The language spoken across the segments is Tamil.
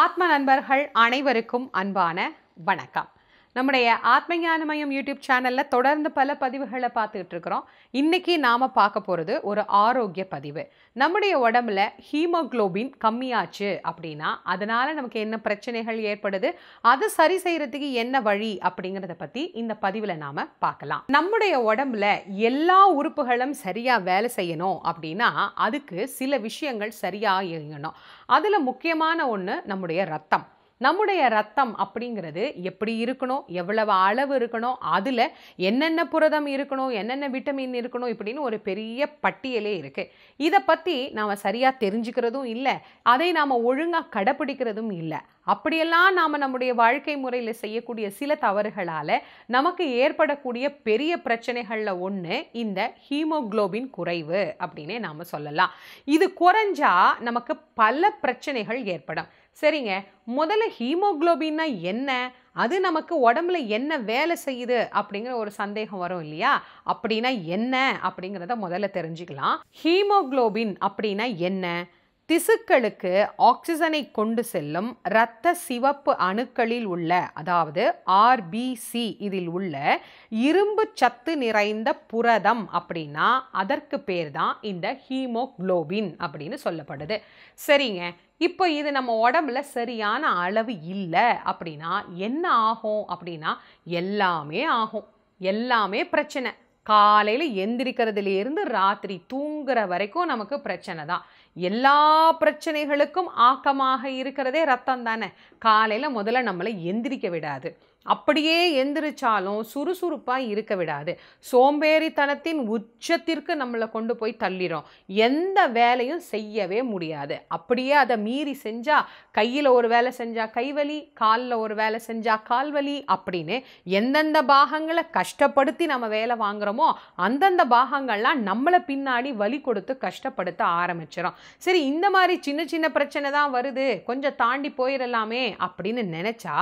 ஆத்ம நண்பர்கள் அனைவருக்கும் அன்பான வணக்கம் நம்முடைய ஆத்மஞானமயம் யூடியூப் சேனலில் தொடர்ந்து பல பதிவுகளை பார்த்துக்கிட்டு இருக்கிறோம் இன்றைக்கி நாம் பார்க்க போகிறது ஒரு ஆரோக்கிய பதிவு நம்முடைய உடம்புல ஹீமோக்ளோபின் கம்மியாச்சு அப்படின்னா அதனால் நமக்கு என்ன பிரச்சனைகள் ஏற்படுது அதை சரி செய்கிறதுக்கு என்ன வழி அப்படிங்கிறத பற்றி இந்த பதிவில் நாம் பார்க்கலாம் நம்முடைய உடம்புல எல்லா உறுப்புகளும் சரியாக வேலை செய்யணும் அப்படின்னா அதுக்கு சில விஷயங்கள் சரியாக இயங்கணும் அதில் முக்கியமான ஒன்று நம்முடைய ரத்தம் நம்முடைய ரத்தம் அப்படிங்கிறது எப்படி இருக்கணும் எவ்வளவு அளவு இருக்கணும் அதில் என்னென்ன புரதம் இருக்கணும் என்னென்ன விட்டமின் இருக்கணும் இப்படின்னு ஒரு பெரிய பட்டியலே இருக்குது இதை பற்றி நாம் சரியாக தெரிஞ்சுக்கிறதும் இல்லை அதை நாம் ஒழுங்காக கடைப்பிடிக்கிறதும் இல்லை அப்படியெல்லாம் நாம் நம்முடைய வாழ்க்கை முறையில் செய்யக்கூடிய சில தவறுகளால் நமக்கு ஏற்படக்கூடிய பெரிய பிரச்சனைகளில் ஒன்று இந்த ஹீமோக்ளோபின் குறைவு அப்படின்னே நாம் சொல்லலாம் இது குறைஞ்சா நமக்கு பல பிரச்சனைகள் ஏற்படும் சரிங்க முதல்ல ஹீமோக்ளோபின்னா என்ன அது நமக்கு உடம்புல என்ன வேலை செய்யுது அப்படிங்கிற ஒரு சந்தேகம் வரும் இல்லையா அப்படின்னா என்ன அப்படிங்கிறத முதல்ல தெரிஞ்சுக்கலாம் ஹீமோக்ளோபின் அப்படின்னா என்ன திசுக்களுக்கு ஆக்சிஜனை கொண்டு செல்லும் இரத்த சிவப்பு அணுக்களில் உள்ள அதாவது ஆர்பிசி இதில் உள்ள இரும்பு சத்து நிறைந்த புரதம் அப்படின்னா அதற்கு பேர் தான் இந்த ஹீமோக்ளோபின் அப்படின்னு சொல்லப்படுது சரிங்க இப்போ இது நம்ம உடம்புல சரியான அளவு இல்லை அப்படின்னா என்ன ஆகும் அப்படின்னா எல்லாமே ஆகும் எல்லாமே பிரச்சனை காலையில் எந்திரிக்கிறதுலேருந்து ராத்திரி தூங்குற வரைக்கும் நமக்கு பிரச்சனை தான் எல்லா பிரச்சனைகளுக்கும் ஆக்கமாக இருக்கிறதே ரத்தம் தானே காலையில் முதல்ல நம்மளை எந்திரிக்க விடாது அப்படியே எந்திரிச்சாலும் சுறுசுறுப்பாக இருக்க விடாது சோம்பேறித்தனத்தின் உச்சத்திற்கு நம்மளை கொண்டு போய் தள்ளிடும் எந்த வேலையும் செய்யவே முடியாது அப்படியே அதை மீறி செஞ்சால் கையில் ஒரு வேலை செஞ்சால் கைவலி காலில் ஒரு வேலை செஞ்சால் கால்வலி அப்படின்னு எந்தெந்த பாகங்களை கஷ்டப்படுத்தி நம்ம வேலை வாங்குகிறோமோ அந்தந்த பாகங்கள்லாம் நம்மளை பின்னாடி வலி கொடுத்து கஷ்டப்படுத்த ஆரம்பிச்சிடும் சரி இந்த மாதிரி சின்ன சின்ன பிரச்சனை தான் வருது கொஞ்சம் தாண்டி போயிடலாமே அப்படின்னு நினச்சா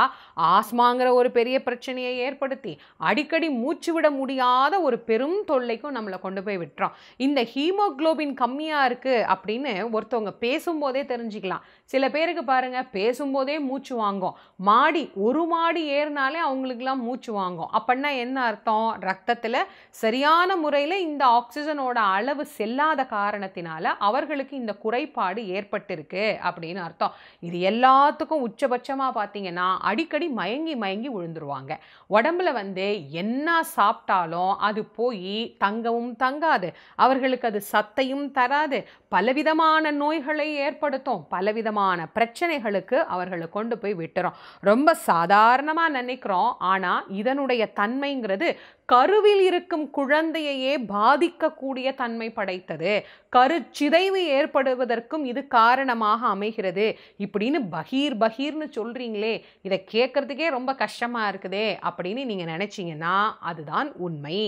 ஆஸ்மாங்கிற ஒரு ஒரு பெரிய பிரச்சனையை ஏற்படுத்தி அடிக்கடி மூச்சு விட முடியாத ஒரு பெரும் தொல்லைக்கும் நம்மளை கொண்டு போய் விட்டுறோம் இந்த ஹீமோக்ளோபின் கம்மியாக இருக்குது அப்படின்னு ஒருத்தவங்க பேசும்போதே தெரிஞ்சுக்கலாம் சில பேருக்கு பாருங்கள் பேசும்போதே மூச்சு வாங்கும் மாடி ஒரு மாடி ஏறினாலே அவங்களுக்குலாம் மூச்சு வாங்கும் அப்படின்னா என்ன அர்த்தம் ரத்தத்தில் சரியான முறையில் இந்த ஆக்சிஜனோட அளவு செல்லாத காரணத்தினால அவர்களுக்கு இந்த குறைபாடு ஏற்பட்டிருக்கு அப்படின்னு அர்த்தம் இது எல்லாத்துக்கும் உச்சபட்சமாக பார்த்தீங்கன்னா அடிக்கடி மயங்கி மயங்கி விழுந்துருவாங்க உடம்புல வந்து என்ன சாப்பிட்டாலும் அது போய் தங்கவும் தங்காது அவர்களுக்கு அது சத்தையும் தராது பலவிதமான நோய்களை ஏற்படுத்தும் பலவிதமான பிரச்சனைகளுக்கு அவர்களை கொண்டு போய் விட்டுறோம் ரொம்ப சாதாரணமாக நினைக்கிறோம் ஆனால் இதனுடைய தன்மைங்கிறது கருவில் இருக்கும் குழந்தையையே பாதிக்கக்கூடிய தன்மை படைத்தது கரு சிதைவு ஏற்படுவதற்கும் இது காரணமாக அமைகிறது இப்படின்னு பகீர் பகீர்னு சொல்கிறீங்களே இதை கேட்குறதுக்கே ரொம்ப கஷ்டம் கஷ்டமாக இருக்குதே அப்படின்னு நீங்கள் நினச்சிங்கன்னா அதுதான் உண்மை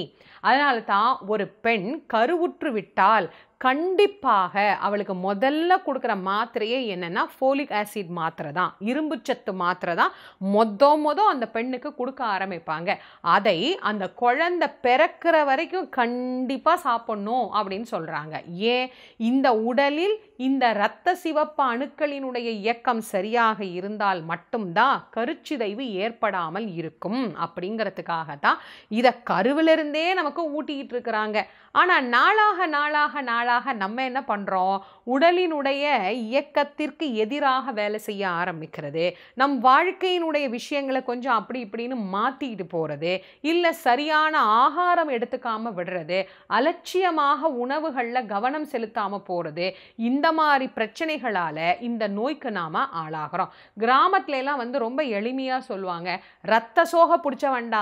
அதனால தான் ஒரு பெண் கருவுற்று விட்டால் கண்டிப்பாக அவளுக்கு முதல்ல கொடுக்குற மாத்திரையே என்னென்னா ஃபோலிக் ஆசிட் மாத்திரை தான் இரும்புச்சத்து மாத்திரை தான் மொத மொத அந்த பெண்ணுக்கு கொடுக்க ஆரம்பிப்பாங்க அதை அந்த குழந்தை பிறக்கிற வரைக்கும் கண்டிப்பாக சாப்பிட்ணும் அப்படின்னு சொல்கிறாங்க ஏன் இந்த உடலில் இந்த இரத்த சிவப்பு அணுக்களினுடைய இயக்கம் சரியாக இருந்தால் மட்டும்தான் கருச்சிதைவு ஏற்படாமல் இருக்கும் அப்படிங்கிறதுக்காக தான் இதை கருவிலிருந்தே நமக்கு ஊட்டிக்கிட்டு இருக்கிறாங்க ஆனால் நாளாக நாளாக நாளாக நம்ம என்ன பண்ணுறோம் உடலினுடைய இயக்கத்திற்கு எதிராக வேலை செய்ய ஆரம்பிக்கிறது நம் வாழ்க்கையினுடைய விஷயங்களை கொஞ்சம் அப்படி இப்படின்னு மாற்றிட்டு போகிறது இல்லை சரியான ஆகாரம் எடுத்துக்காமல் விடுறது அலட்சியமாக உணவுகளில் கவனம் செலுத்தாமல் போகிறது இந்த மாதிரி பிரச்சனைகளால் இந்த நோய்க்கு நாம் ஆளாகிறோம் கிராமத்துலலாம் வந்து ரொம்ப எளிமையாக சொல்லுவாங்க ரத்த சோக பிடிச்ச வண்டாவன்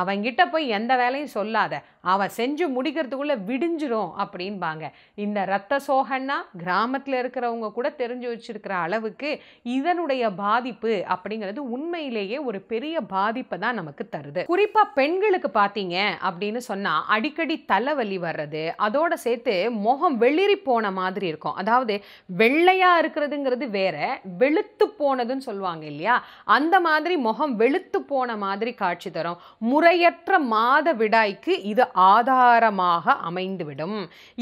அவன் அவங்கிட்ட போய் எந்த வேலையும் சொல்லாத அவன் செஞ்சு முடிக்கிறதுக்கு நிமிஷத்துக்குள்ளே விடிஞ்சிரும் அப்படின்பாங்க இந்த ரத்த சோகன்னா கிராமத்தில் இருக்கிறவங்க கூட தெரிஞ்சு வச்சிருக்கிற அளவுக்கு இதனுடைய பாதிப்பு அப்படிங்கிறது உண்மையிலேயே ஒரு பெரிய பாதிப்பை தான் நமக்கு தருது குறிப்பாக பெண்களுக்கு பார்த்தீங்க அப்படின்னு சொன்னால் அடிக்கடி தலைவலி வர்றது அதோட சேர்த்து முகம் வெளிரி போன மாதிரி இருக்கும் அதாவது வெள்ளையாக இருக்கிறதுங்கிறது வேற வெளுத்து போனதுன்னு சொல்லுவாங்க இல்லையா அந்த மாதிரி முகம் வெளுத்து போன மாதிரி காட்சி தரும் முறையற்ற மாத விடாய்க்கு இது ஆதாரமாக அமைந்துவிடும்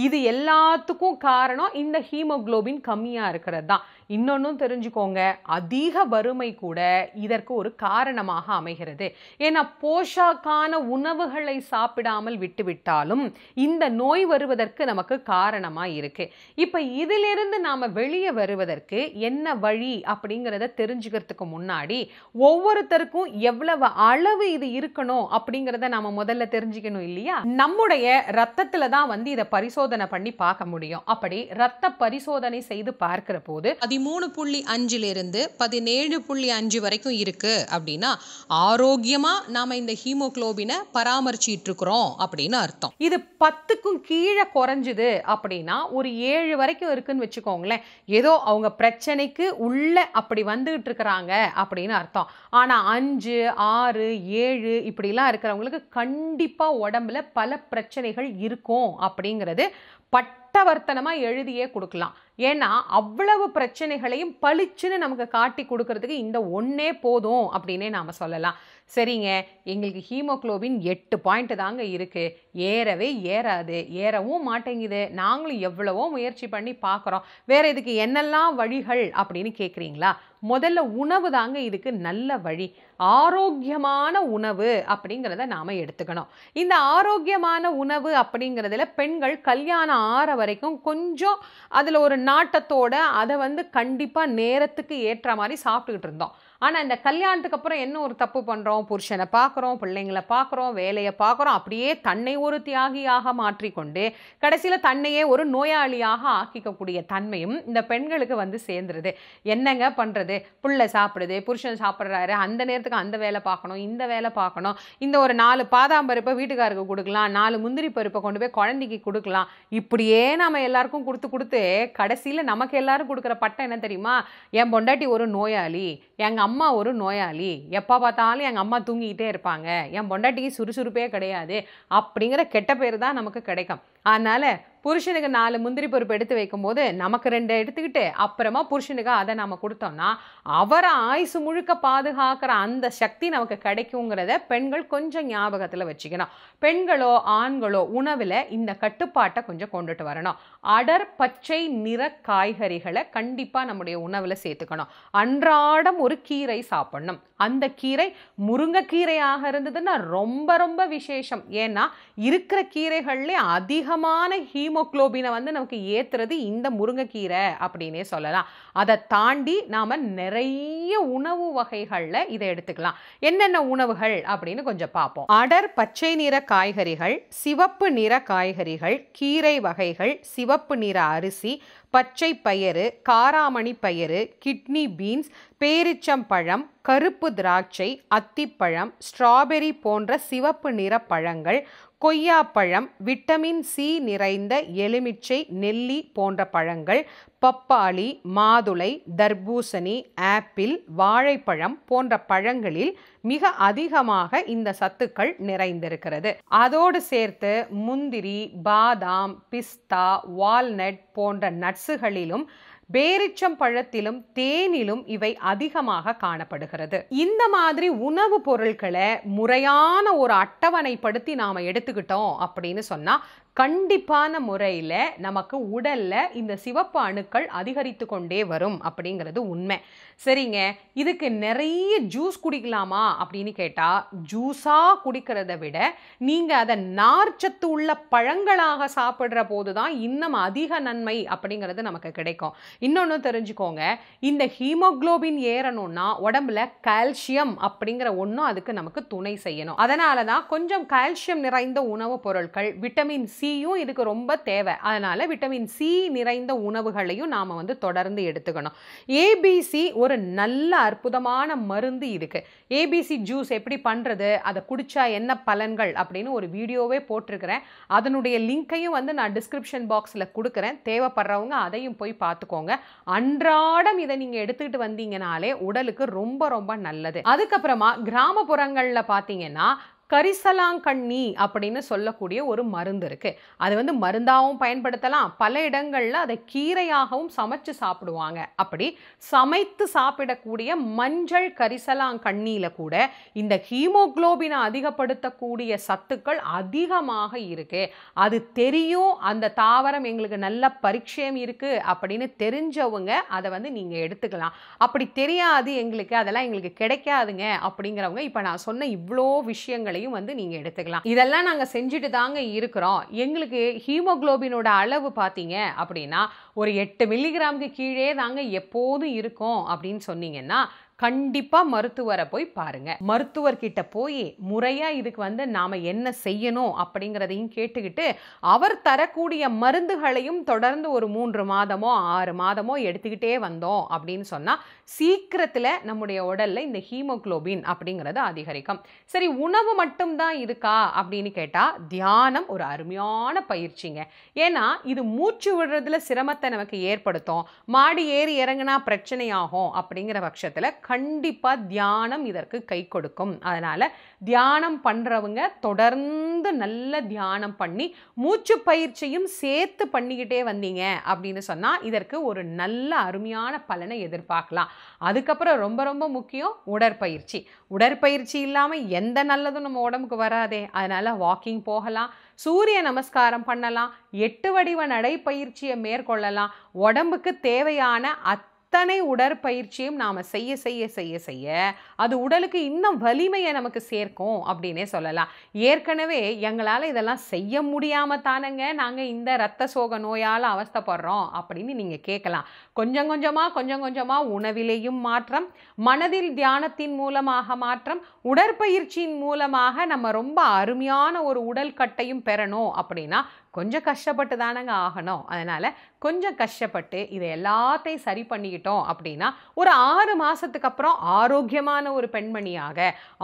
இது எல்லாத்துக்கும் காரணம் இந்த ஹீமோக்ளோபின் கம்மியாக இருக்கிறது தான் இன்னொன்னும் தெரிஞ்சுக்கோங்க அதிக வறுமை கூட இதற்கு ஒரு காரணமாக அமைகிறது ஏன்னா போஷாக்கான உணவுகளை சாப்பிடாமல் விட்டுவிட்டாலும் இந்த நோய் வருவதற்கு நமக்கு காரணமாக இருக்கு இப்போ இதிலிருந்து நாம் வெளியே வருவதற்கு என்ன வழி அப்படிங்கிறத தெரிஞ்சுக்கிறதுக்கு முன்னாடி ஒவ்வொருத்தருக்கும் எவ்வளவு அளவு இது இருக்கணும் அப்படிங்கிறத நாம் முதல்ல தெரிஞ்சுக்கணும் இல்லையா நம்முடைய ரத்தத்தில் தான் வந்து இதை பரிசோதனை பண்ணி பார்க்க முடியும் அப்படி ரத்த பரிசோதனை செய்து பார்க்கிற போது அது பதிமூணு புள்ளி அஞ்சிலிருந்து பதினேழு புள்ளி அஞ்சு வரைக்கும் இருக்குது அப்படின்னா ஆரோக்கியமாக நாம் இந்த ஹீமோக்ளோபினை பராமரிச்சிட்ருக்குறோம் அப்படின்னு அர்த்தம் இது பத்துக்கும் கீழே குறைஞ்சிது அப்படின்னா ஒரு ஏழு வரைக்கும் இருக்குன்னு வச்சுக்கோங்களேன் ஏதோ அவங்க பிரச்சனைக்கு உள்ள அப்படி வந்துகிட்டு இருக்கிறாங்க அப்படின்னு அர்த்தம் ஆனால் அஞ்சு ஆறு ஏழு இப்படிலாம் இருக்கிறவங்களுக்கு கண்டிப்பாக உடம்புல பல பிரச்சனைகள் இருக்கும் அப்படிங்கிறது பட்டவர்த்தனமாக எழுதியே கொடுக்கலாம் ஏன்னா அவ்வளவு பிரச்சனைகளையும் பளிச்சுன்னு நமக்கு காட்டி கொடுக்கறதுக்கு இந்த ஒன்றே போதும் அப்படின்னே நாம் சொல்லலாம் சரிங்க எங்களுக்கு ஹீமோக்ளோபின் எட்டு பாயிண்ட் தாங்க இருக்குது ஏறவே ஏறாது ஏறவும் மாட்டேங்குது நாங்களும் எவ்வளவோ முயற்சி பண்ணி பார்க்குறோம் வேறு இதுக்கு என்னெல்லாம் வழிகள் அப்படின்னு கேட்குறீங்களா முதல்ல உணவு தாங்க இதுக்கு நல்ல வழி ஆரோக்கியமான உணவு அப்படிங்கிறத நாம் எடுத்துக்கணும் இந்த ஆரோக்கியமான உணவு அப்படிங்கிறதுல பெண்கள் கல்யாணம் ஆற வரைக்கும் கொஞ்சம் அதில் ஒரு நாட்டத்தோட அதை வந்து கண்டிப்பாக நேரத்துக்கு ஏற்ற மாதிரி சாப்பிட்டுக்கிட்டு இருந்தோம் ஆனால் இந்த கல்யாணத்துக்கு அப்புறம் என்ன ஒரு தப்பு பண்ணுறோம் புருஷனை பார்க்குறோம் பிள்ளைங்களை பார்க்குறோம் வேலையை பார்க்குறோம் அப்படியே தன்னை ஒரு தியாகியாக மாற்றிக்கொண்டு கடைசியில் தன்னையே ஒரு நோயாளியாக ஆக்கிக்கக்கூடிய தன்மையும் இந்த பெண்களுக்கு வந்து சேர்ந்துருது என்னங்க பண்ணுறது பிள்ளை சாப்பிடுது புருஷன் சாப்பிட்றாரு அந்த நேரத்துக்கு அந்த வேலை பார்க்கணும் இந்த வேலை பார்க்கணும் இந்த ஒரு நாலு பாதாம் பருப்பை வீட்டுக்காருக்கு கொடுக்கலாம் நாலு முந்திரி பருப்பை கொண்டு போய் குழந்தைக்கு கொடுக்கலாம் இப்படியே நம்ம எல்லாருக்கும் கொடுத்து கொடுத்து கடைசியில் நமக்கு எல்லாரும் கொடுக்குற பட்டம் என்ன தெரியுமா என் பொண்டாட்டி ஒரு நோயாளி எங்கள் அம்மா ஒரு நோயாளி எப்போ பார்த்தாலும் எங்கள் அம்மா தூங்கிக்கிட்டே இருப்பாங்க என் பொண்டாட்டிக்கு சுறுசுறுப்பே கிடையாது அப்படிங்கிற கெட்ட பேர் தான் நமக்கு கிடைக்கும் அதனால் புருஷனுக்கு நாலு முந்திரி பொறுப்பு எடுத்து வைக்கும்போது நமக்கு ரெண்டு எடுத்துக்கிட்டு அப்புறமா புருஷனுக்கு அதை நம்ம கொடுத்தோம்னா அவரை ஆயுசு முழுக்க பாதுகாக்கிற அந்த சக்தி நமக்கு கிடைக்குங்கிறத பெண்கள் கொஞ்சம் ஞாபகத்தில் வச்சுக்கணும் பெண்களோ ஆண்களோ உணவில் இந்த கட்டுப்பாட்டை கொஞ்சம் கொண்டுட்டு வரணும் அடர் பச்சை நிற காய்கறிகளை கண்டிப்பாக நம்முடைய உணவில் சேர்த்துக்கணும் அன்றாடம் ஒரு கீரை சாப்பிடணும் அந்த கீரை முருங்கைக்கீரையாக இருந்ததுன்னா ரொம்ப ரொம்ப விசேஷம் ஏன்னா இருக்கிற கீரைகள்லேயே அதிகமான ஹீமோக்ளோபினை வந்து நமக்கு ஏற்றுறது இந்த முருங்கைக்கீரை அப்படின்னே சொல்லலாம் அதை தாண்டி நாம் நிறைய உணவு வகைகளில் இதை எடுத்துக்கலாம் என்னென்ன உணவுகள் அப்படின்னு கொஞ்சம் பார்ப்போம் அடர் பச்சை நிற காய்கறிகள் சிவப்பு நிற காய்கறிகள் கீரை வகைகள் சிவப்பு நிற அரிசி பச்சை பயறு காராமணி பயிறு கிட்னி பீன்ஸ் பேரிச்சம்பழம் கருப்பு சிவப்பு திராட்சை அத்திப்பழம் ஸ்ட்ராபெரி போன்ற சிவப்பு நிற பழங்கள் கொய்யாப்பழம் விட்டமின் சி நிறைந்த எலுமிச்சை நெல்லி போன்ற பழங்கள் பப்பாளி மாதுளை தர்பூசணி ஆப்பிள் வாழைப்பழம் போன்ற பழங்களில் மிக அதிகமாக இந்த சத்துக்கள் நிறைந்திருக்கிறது அதோடு சேர்த்து முந்திரி பாதாம் பிஸ்தா வால்நட் போன்ற நட்ஸுகளிலும் பேரிச்சம் பழத்திலும் தேனிலும் இவை அதிகமாக காணப்படுகிறது இந்த மாதிரி உணவு பொருட்களை முறையான ஒரு அட்டவணைப்படுத்தி நாம எடுத்துக்கிட்டோம் அப்படின்னு சொன்னா கண்டிப்பான முறையில் நமக்கு உடலில் இந்த சிவப்பு அணுக்கள் அதிகரித்து கொண்டே வரும் அப்படிங்கிறது உண்மை சரிங்க இதுக்கு நிறைய ஜூஸ் குடிக்கலாமா அப்படின்னு கேட்டால் ஜூஸாக குடிக்கிறத விட நீங்கள் அதை நார்ச்சத்து உள்ள பழங்களாக சாப்பிட்ற போது தான் இன்னும் அதிக நன்மை அப்படிங்கிறது நமக்கு கிடைக்கும் இன்னொன்று தெரிஞ்சுக்கோங்க இந்த ஹீமோக்ளோபின் ஏறணும்னா உடம்புல கால்சியம் அப்படிங்கிற ஒன்றும் அதுக்கு நமக்கு துணை செய்யணும் அதனால தான் கொஞ்சம் கால்சியம் நிறைந்த உணவுப் பொருட்கள் விட்டமின் சி சியும் இதுக்கு ரொம்ப தேவை அதனால் விட்டமின் சி நிறைந்த உணவுகளையும் நாம் வந்து தொடர்ந்து எடுத்துக்கணும் ஏபிசி ஒரு நல்ல அற்புதமான மருந்து இதுக்கு ஏபிசி ஜூஸ் எப்படி பண்ணுறது அதை குடித்தா என்ன பலன்கள் அப்படின்னு ஒரு வீடியோவே போட்டிருக்கிறேன் அதனுடைய லிங்க்கையும் வந்து நான் டிஸ்கிரிப்ஷன் பாக்ஸில் கொடுக்குறேன் தேவைப்படுறவங்க அதையும் போய் பார்த்துக்கோங்க அன்றாடம் இதை நீங்கள் எடுத்துக்கிட்டு வந்தீங்கனாலே உடலுக்கு ரொம்ப ரொம்ப நல்லது அதுக்கப்புறமா கிராமப்புறங்களில் பார்த்தீங்கன்னா கரிசலாங்கண்ணி அப்படின்னு சொல்லக்கூடிய ஒரு மருந்து இருக்குது அது வந்து மருந்தாகவும் பயன்படுத்தலாம் பல இடங்களில் அதை கீரையாகவும் சமைச்சு சாப்பிடுவாங்க அப்படி சமைத்து சாப்பிடக்கூடிய மஞ்சள் கரிசலாங்கண்ணியில் கூட இந்த ஹீமோக்ளோபினை அதிகப்படுத்தக்கூடிய சத்துக்கள் அதிகமாக இருக்குது அது தெரியும் அந்த தாவரம் எங்களுக்கு நல்ல பரிட்சயம் இருக்குது அப்படின்னு தெரிஞ்சவங்க அதை வந்து நீங்கள் எடுத்துக்கலாம் அப்படி தெரியாது எங்களுக்கு அதெல்லாம் எங்களுக்கு கிடைக்காதுங்க அப்படிங்கிறவங்க இப்போ நான் சொன்ன இவ்வளோ விஷயங்களை மருந்துகளையும் வந்து நீங்க எடுத்துக்கலாம் இதெல்லாம் நாங்க செஞ்சுட்டு தாங்க இருக்கிறோம் எங்களுக்கு ஹீமோக்ளோபினோட அளவு பார்த்தீங்க அப்படின்னா ஒரு எட்டு மில்லிகிராமுக்கு கீழே தாங்க எப்போதும் இருக்கும் அப்படின்னு சொன்னீங்கன்னா கண்டிப்பாக மருத்துவரை போய் பாருங்க மருத்துவர்கிட்ட போய் முறையாக இதுக்கு வந்து நாம் என்ன செய்யணும் அப்படிங்கிறதையும் கேட்டுக்கிட்டு அவர் தரக்கூடிய மருந்துகளையும் தொடர்ந்து ஒரு மூன்று மாதமோ ஆறு மாதமோ எடுத்துக்கிட்டே வந்தோம் அப்படின்னு சொன்னால் சீக்கிரத்தில் நம்முடைய உடலில் இந்த ஹீமோக்ளோபின் அப்படிங்கிறது அதிகரிக்கும் சரி உணவு மட்டும்தான் இதுக்கா அப்படின்னு கேட்டால் தியானம் ஒரு அருமையான பயிற்சிங்க ஏன்னா இது மூச்சு விடுறதுல சிரமத்தை நமக்கு ஏற்படுத்தும் மாடி ஏறி இறங்கினா பிரச்சனையாகும் அப்படிங்கிற பட்சத்தில் கண்டிப்பாக தியானம் இதற்கு கை கொடுக்கும் அதனால் தியானம் பண்ணுறவங்க தொடர்ந்து நல்ல தியானம் பண்ணி மூச்சு பயிற்சியும் சேர்த்து பண்ணிக்கிட்டே வந்தீங்க அப்படின்னு சொன்னால் இதற்கு ஒரு நல்ல அருமையான பலனை எதிர்பார்க்கலாம் அதுக்கப்புறம் ரொம்ப ரொம்ப முக்கியம் உடற்பயிற்சி உடற்பயிற்சி இல்லாமல் எந்த நல்லதும் நம்ம உடம்புக்கு வராதே அதனால் வாக்கிங் போகலாம் சூரிய நமஸ்காரம் பண்ணலாம் எட்டு வடிவ நடைப்பயிற்சியை மேற்கொள்ளலாம் உடம்புக்கு தேவையான அத் அத்தனை உடற்பயிற்சியும் நாம் செய்ய செய்ய செய்ய செய்ய அது உடலுக்கு இன்னும் வலிமையை நமக்கு சேர்க்கும் அப்படின்னே சொல்லலாம் ஏற்கனவே எங்களால் இதெல்லாம் செய்ய முடியாமல் தானங்க நாங்கள் இந்த ரத்த சோக நோயால் அவஸ்தப்படுறோம் அப்படின்னு நீங்கள் கேட்கலாம் கொஞ்சம் கொஞ்சமாக கொஞ்சம் கொஞ்சமாக உணவிலேயும் மாற்றம் மனதில் தியானத்தின் மூலமாக மாற்றம் உடற்பயிற்சியின் மூலமாக நம்ம ரொம்ப அருமையான ஒரு உடல் கட்டையும் பெறணும் அப்படின்னா கொஞ்சம் கஷ்டப்பட்டு தானங்க ஆகணும் அதனால் கொஞ்சம் கஷ்டப்பட்டு இதை எல்லாத்தையும் சரி பண்ணிக்கிட்டோம் அப்படின்னா ஒரு ஆறு மாதத்துக்கு அப்புறம் ஆரோக்கியமான ஒரு பெண்மணியாக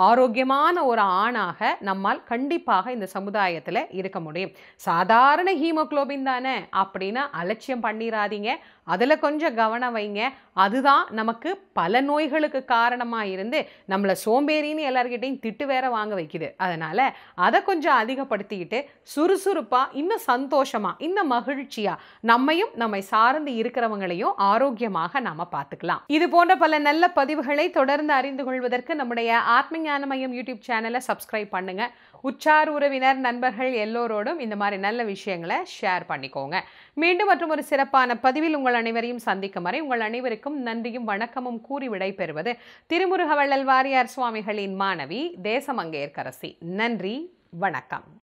ஆரோக்கியமான ஒரு ஆணாக நம்மால் கண்டிப்பாக இந்த சமுதாயத்தில் இருக்க முடியும் சாதாரண ஹீமோக்ளோபின் தானே அப்படின்னு அலட்சியம் பண்ணிடாதீங்க அதில் கொஞ்சம் கவனம் வைங்க அதுதான் நமக்கு பல நோய்களுக்கு காரணமாக இருந்து நம்மளை சோம்பேறின்னு எல்லார்கிட்டையும் திட்டு வேற வாங்க வைக்குது அதனால் அதை கொஞ்சம் அதிகப்படுத்திக்கிட்டு சுறுசுறுப்பாக இன்னும் இன்னும் சந்தோஷமாக இந்த மகிழ்ச்சியாக நம்மையும் நம்மை சார்ந்து இருக்கிறவங்களையும் ஆரோக்கியமாக நாம் பார்த்துக்கலாம் இது போன்ற பல நல்ல பதிவுகளை தொடர்ந்து அறிந்து கொள்வதற்கு நம்முடைய ஆத்ம மையம் யூடியூப் சேனலை சப்ஸ்கிரைப் பண்ணுங்கள் உச்சார் உறவினர் நண்பர்கள் எல்லோரோடும் இந்த மாதிரி நல்ல விஷயங்களை ஷேர் பண்ணிக்கோங்க மீண்டும் மற்றும் ஒரு சிறப்பான பதிவில் உங்கள் அனைவரையும் சந்திக்கும் வரை உங்கள் அனைவருக்கும் நன்றியும் வணக்கமும் கூறி விடைபெறுவது திருமுருகவள்ளல் வாரியார் சுவாமிகளின் மாணவி தேசமங்கேற்கரசி நன்றி வணக்கம்